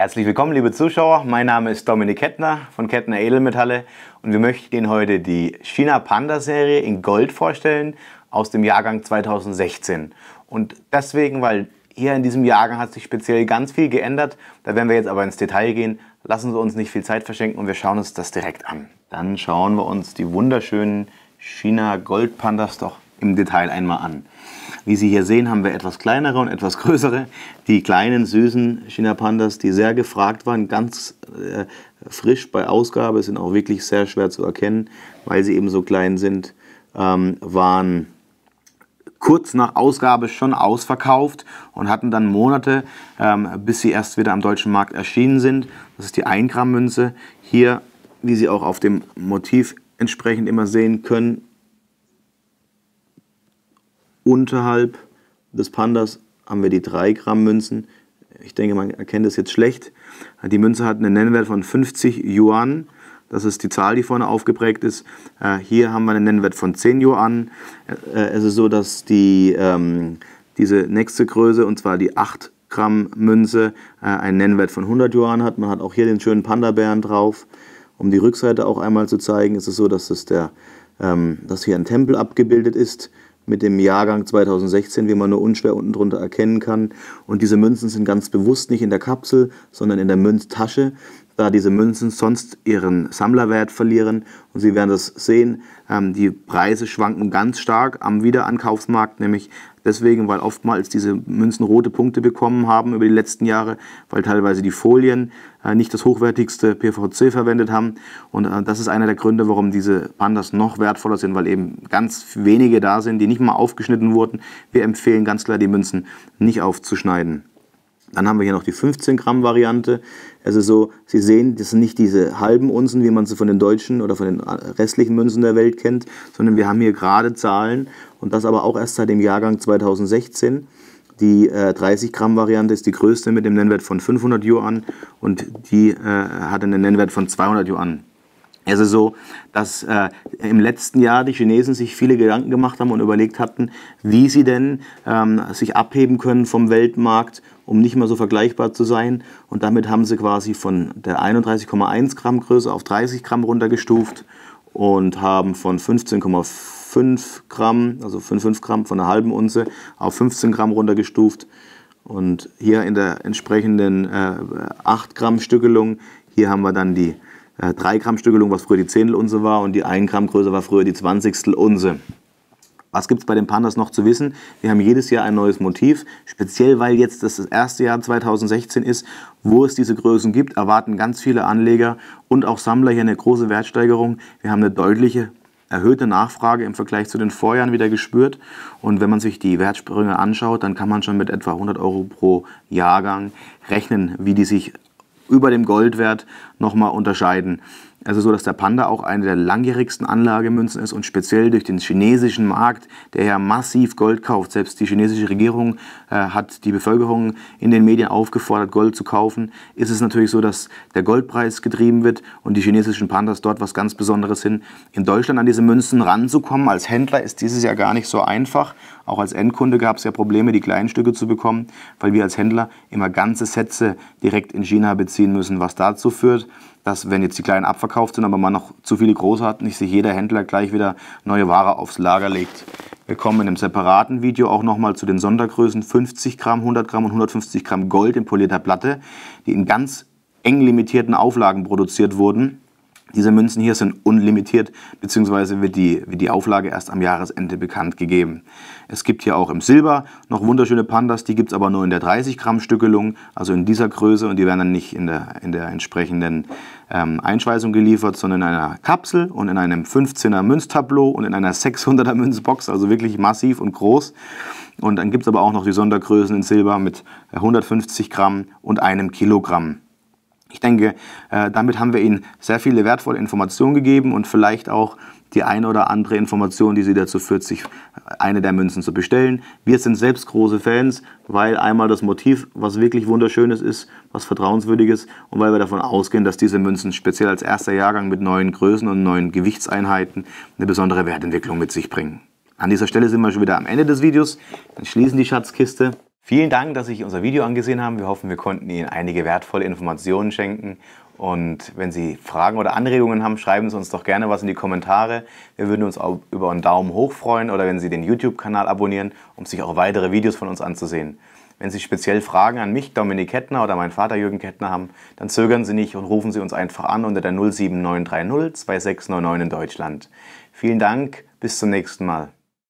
Herzlich willkommen, liebe Zuschauer. Mein Name ist Dominik Kettner von Kettner Edelmetalle und wir möchten Ihnen heute die China Panda Serie in Gold vorstellen aus dem Jahrgang 2016. Und deswegen, weil hier in diesem Jahrgang hat sich speziell ganz viel geändert, da werden wir jetzt aber ins Detail gehen. Lassen Sie uns nicht viel Zeit verschenken und wir schauen uns das direkt an. Dann schauen wir uns die wunderschönen China Gold Pandas doch im Detail einmal an. Wie Sie hier sehen, haben wir etwas kleinere und etwas größere. Die kleinen, süßen China-Pandas, die sehr gefragt waren, ganz äh, frisch bei Ausgabe, sind auch wirklich sehr schwer zu erkennen, weil sie eben so klein sind, ähm, waren kurz nach Ausgabe schon ausverkauft und hatten dann Monate, ähm, bis sie erst wieder am deutschen Markt erschienen sind. Das ist die 1 Gramm Münze. Hier, wie Sie auch auf dem Motiv entsprechend immer sehen können, Unterhalb des Pandas haben wir die 3 Gramm Münzen. Ich denke, man erkennt es jetzt schlecht. Die Münze hat einen Nennwert von 50 Yuan. Das ist die Zahl, die vorne aufgeprägt ist. Äh, hier haben wir einen Nennwert von 10 Yuan. Äh, es ist so, dass die, ähm, diese nächste Größe, und zwar die 8 Gramm Münze, äh, einen Nennwert von 100 Yuan hat. Man hat auch hier den schönen Panda-Bären drauf. Um die Rückseite auch einmal zu zeigen, ist es so, dass, es der, ähm, dass hier ein Tempel abgebildet ist mit dem Jahrgang 2016, wie man nur unschwer unten drunter erkennen kann. Und diese Münzen sind ganz bewusst nicht in der Kapsel, sondern in der Münztasche da diese Münzen sonst ihren Sammlerwert verlieren. Und Sie werden das sehen, ähm, die Preise schwanken ganz stark am Wiederankaufsmarkt, nämlich deswegen, weil oftmals diese Münzen rote Punkte bekommen haben über die letzten Jahre, weil teilweise die Folien äh, nicht das hochwertigste PVC verwendet haben. Und äh, das ist einer der Gründe, warum diese Pandas noch wertvoller sind, weil eben ganz wenige da sind, die nicht mal aufgeschnitten wurden. Wir empfehlen ganz klar, die Münzen nicht aufzuschneiden. Dann haben wir hier noch die 15 Gramm Variante. Es so, Sie sehen, das sind nicht diese halben Unzen, wie man sie von den deutschen oder von den restlichen Münzen der Welt kennt, sondern wir haben hier gerade Zahlen und das aber auch erst seit dem Jahrgang 2016. Die äh, 30 Gramm Variante ist die größte mit dem Nennwert von 500 Yuan und die äh, hat einen Nennwert von 200 Yuan. Es ist so, dass äh, im letzten Jahr die Chinesen sich viele Gedanken gemacht haben und überlegt hatten, wie sie denn ähm, sich abheben können vom Weltmarkt, um nicht mehr so vergleichbar zu sein. Und damit haben sie quasi von der 31,1 Gramm Größe auf 30 Gramm runtergestuft und haben von 15,5 Gramm, also 5,5 Gramm von einer halben Unze auf 15 Gramm runtergestuft. Und hier in der entsprechenden äh, 8 Gramm Stückelung, hier haben wir dann die 3-Gramm-Stückelung, äh, was früher die Zehntel Unse war, und die 1-Gramm-Größe war früher die 20. Unse. Was gibt es bei den Pandas noch zu wissen? Wir haben jedes Jahr ein neues Motiv. Speziell, weil jetzt das, das erste Jahr 2016 ist, wo es diese Größen gibt, erwarten ganz viele Anleger und auch Sammler hier eine große Wertsteigerung. Wir haben eine deutliche erhöhte Nachfrage im Vergleich zu den Vorjahren wieder gespürt. Und wenn man sich die Wertsprünge anschaut, dann kann man schon mit etwa 100 Euro pro Jahrgang rechnen, wie die sich über dem Goldwert nochmal unterscheiden. Es ist so, dass der Panda auch eine der langjährigsten Anlagemünzen ist und speziell durch den chinesischen Markt, der ja massiv Gold kauft. Selbst die chinesische Regierung äh, hat die Bevölkerung in den Medien aufgefordert, Gold zu kaufen. Ist es natürlich so, dass der Goldpreis getrieben wird und die chinesischen Pandas dort was ganz Besonderes sind. In Deutschland an diese Münzen ranzukommen als Händler ist dieses Jahr gar nicht so einfach. Auch als Endkunde gab es ja Probleme, die kleinen Stücke zu bekommen, weil wir als Händler immer ganze Sätze direkt in China beziehen müssen, was dazu führt, dass wenn jetzt die kleinen abverkauft sind, aber man noch zu viele große hat, nicht sich jeder Händler gleich wieder neue Ware aufs Lager legt. Wir kommen in einem separaten Video auch nochmal zu den Sondergrößen 50 Gramm, 100 Gramm und 150 Gramm Gold in polierter Platte, die in ganz eng limitierten Auflagen produziert wurden diese Münzen hier sind unlimitiert, beziehungsweise wird die, wird die Auflage erst am Jahresende bekannt gegeben. Es gibt hier auch im Silber noch wunderschöne Pandas, die gibt es aber nur in der 30 Gramm Stückelung, also in dieser Größe und die werden dann nicht in der, in der entsprechenden ähm, Einschweißung geliefert, sondern in einer Kapsel und in einem 15er Münztableau und in einer 600er Münzbox, also wirklich massiv und groß. Und dann gibt es aber auch noch die Sondergrößen in Silber mit 150 Gramm und einem Kilogramm. Ich denke, äh, damit haben wir Ihnen sehr viele wertvolle Informationen gegeben und vielleicht auch die eine oder andere Information, die Sie dazu führt, sich äh, eine der Münzen zu bestellen. Wir sind selbst große Fans, weil einmal das Motiv, was wirklich wunderschönes ist, was vertrauenswürdiges und weil wir davon ausgehen, dass diese Münzen speziell als erster Jahrgang mit neuen Größen und neuen Gewichtseinheiten eine besondere Wertentwicklung mit sich bringen. An dieser Stelle sind wir schon wieder am Ende des Videos. Dann schließen die Schatzkiste. Vielen Dank, dass Sie sich unser Video angesehen haben. Wir hoffen, wir konnten Ihnen einige wertvolle Informationen schenken. Und wenn Sie Fragen oder Anregungen haben, schreiben Sie uns doch gerne was in die Kommentare. Wir würden uns auch über einen Daumen hoch freuen oder wenn Sie den YouTube-Kanal abonnieren, um sich auch weitere Videos von uns anzusehen. Wenn Sie speziell Fragen an mich, Dominik Kettner oder meinen Vater Jürgen Kettner haben, dann zögern Sie nicht und rufen Sie uns einfach an unter der 07930 2699 in Deutschland. Vielen Dank, bis zum nächsten Mal.